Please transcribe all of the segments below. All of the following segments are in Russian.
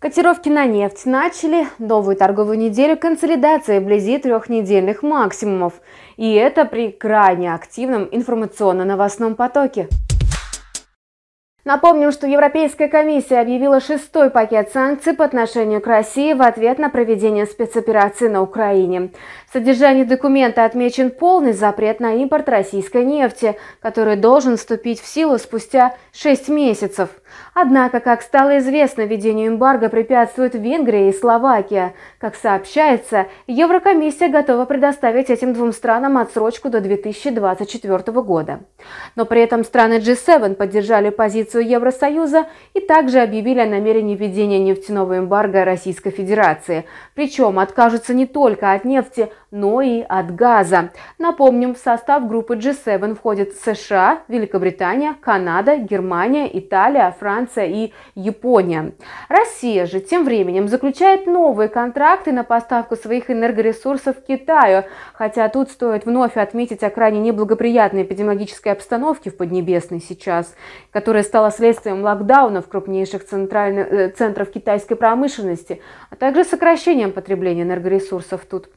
Котировки на нефть начали новую торговую неделю консолидации вблизи трехнедельных максимумов. И это при крайне активном информационно-новостном потоке. Напомним, что Европейская комиссия объявила шестой пакет санкций по отношению к России в ответ на проведение спецоперации на Украине. В содержании документа отмечен полный запрет на импорт российской нефти, который должен вступить в силу спустя шесть месяцев. Однако, как стало известно, введению эмбарго препятствуют Венгрия и Словакия. Как сообщается, Еврокомиссия готова предоставить этим двум странам отсрочку до 2024 года. Но при этом страны G7 поддержали позицию позицию Евросоюза и также объявили о намерении введения нефтяного эмбарго Российской Федерации. Причем откажутся не только от нефти, но и от газа. Напомним, в состав группы G7 входят США, Великобритания, Канада, Германия, Италия, Франция и Япония. Россия же тем временем заключает новые контракты на поставку своих энергоресурсов Китаю, хотя тут стоит вновь отметить о крайне неблагоприятной эпидемиологической обстановке в Поднебесной сейчас, которая стала стала следствием локдаунов крупнейших э, центров китайской промышленности, а также сокращением потребления энергоресурсов тут.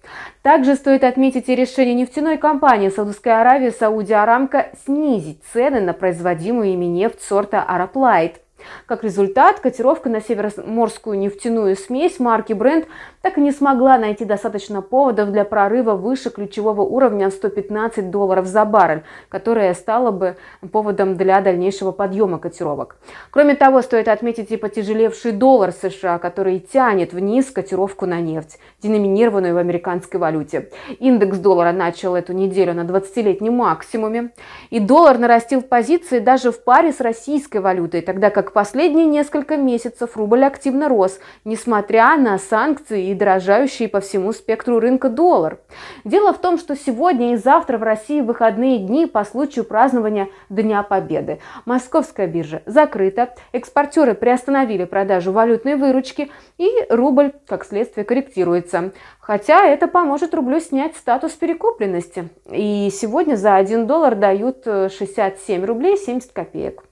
Также стоит отметить и решение нефтяной компании Саудовской Аравии Сауди Арамка снизить цены на производимую ими нефть сорта Араплайт. Как результат, котировка на североморскую нефтяную смесь марки Brent так и не смогла найти достаточно поводов для прорыва выше ключевого уровня 115 долларов за баррель, которое стало бы поводом для дальнейшего подъема котировок. Кроме того, стоит отметить и потяжелевший доллар США, который тянет вниз котировку на нефть, деноминированную в американской валюте. Индекс доллара начал эту неделю на 20-летнем максимуме, и доллар нарастил позиции даже в паре с российской валютой, тогда как последние несколько месяцев рубль активно рос, несмотря на санкции и дорожающие по всему спектру рынка доллар. Дело в том, что сегодня и завтра в России выходные дни по случаю празднования Дня Победы. Московская биржа закрыта, экспортеры приостановили продажу валютной выручки и рубль, как следствие, корректируется. Хотя это поможет рублю снять статус перекупленности. И сегодня за 1 доллар дают 67 э, рублей 70 копеек.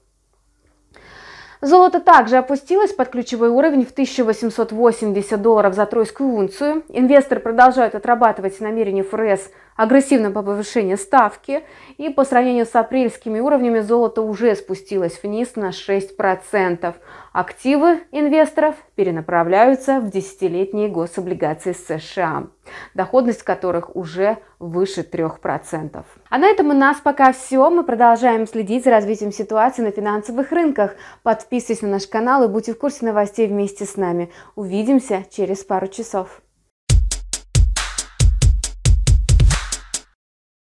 Золото также опустилось под ключевой уровень в 1880 долларов за тройскую унцию. Инвесторы продолжают отрабатывать намерения ФРС агрессивно по повышению ставки. И по сравнению с апрельскими уровнями золото уже спустилось вниз на 6%. Активы инвесторов перенаправляются в десятилетние гособлигации США, доходность которых уже выше 3%. А на этом у нас пока все. Мы продолжаем следить за развитием ситуации на финансовых рынках. Подписывайтесь на наш канал и будьте в курсе новостей вместе с нами. Увидимся через пару часов.